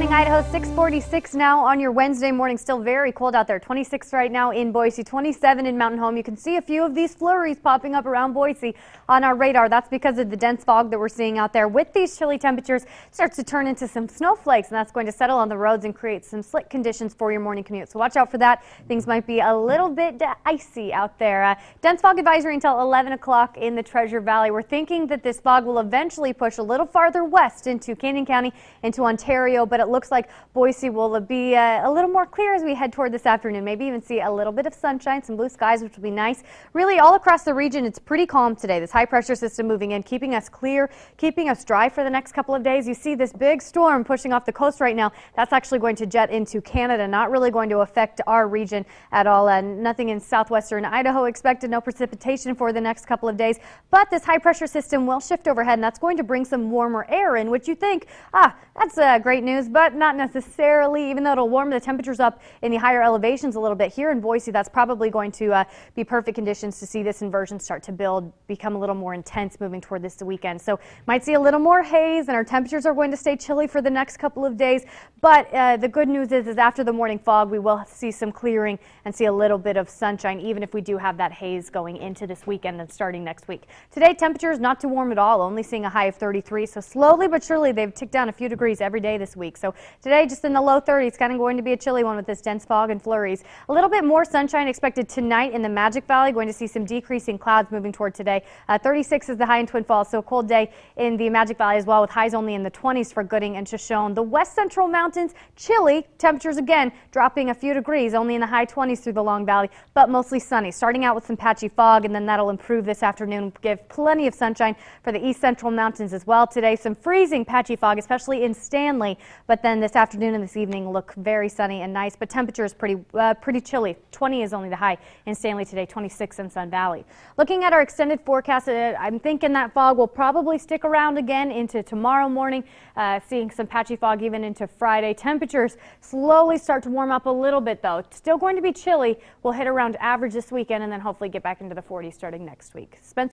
morning, Idaho. 646 now on your Wednesday morning. Still very cold out there. 26 right now in Boise, 27 in Mountain Home. You can see a few of these flurries popping up around Boise on our radar. That's because of the dense fog that we're seeing out there. With these chilly temperatures, starts to turn into some snowflakes, and that's going to settle on the roads and create some slick conditions for your morning commute. So watch out for that. Things might be a little bit icy out there. Uh, dense fog advisory until 11 o'clock in the Treasure Valley. We're thinking that this fog will eventually push a little farther west into Canyon County, into Ontario, but it looks like Boise will be uh, a little more clear as we head toward this afternoon. Maybe even see a little bit of sunshine, some blue skies, which will be nice. Really, all across the region, it's pretty calm today. This high pressure system moving in, keeping us clear, keeping us dry for the next couple of days. You see this big storm pushing off the coast right now. That's actually going to jet into Canada, not really going to affect our region at all. And nothing in southwestern Idaho expected, no precipitation for the next couple of days. But this high pressure system will shift overhead, and that's going to bring some warmer air in, which you think, ah, that's uh, great news. But but not necessarily, even though it'll warm the temperatures up in the higher elevations a little bit here in Boise, that's probably going to uh, be perfect conditions to see this inversion start to build, become a little more intense moving toward this weekend. So might see a little more haze and our temperatures are going to stay chilly for the next couple of days. But uh, the good news is, is after the morning fog, we will see some clearing and see a little bit of sunshine, even if we do have that haze going into this weekend and starting next week. Today, temperatures not too warm at all, only seeing a high of 33. So slowly but surely, they've ticked down a few degrees every day this week. So so today, just in the low 30s, kind of going to be a chilly one with this dense fog and flurries. A little bit more sunshine expected tonight in the Magic Valley. Going to see some decreasing clouds moving toward today. Uh, 36 is the high in Twin Falls, so a cold day in the Magic Valley as well, with highs only in the 20s for Gooding and Shoshone. The west central mountains, chilly. Temperatures again dropping a few degrees, only in the high 20s through the Long Valley, but mostly sunny. Starting out with some patchy fog, and then that'll improve this afternoon, give plenty of sunshine for the east central mountains as well today. Some freezing patchy fog, especially in Stanley, but but then this afternoon and this evening look very sunny and nice, but temperature is pretty, uh, pretty chilly. 20 is only the high in Stanley today, 26 in Sun Valley. Looking at our extended forecast, uh, I'm thinking that fog will probably stick around again into tomorrow morning, uh, seeing some patchy fog even into Friday. Temperatures slowly start to warm up a little bit, though. Still going to be chilly. We'll hit around average this weekend and then hopefully get back into the 40s starting next week. Spencer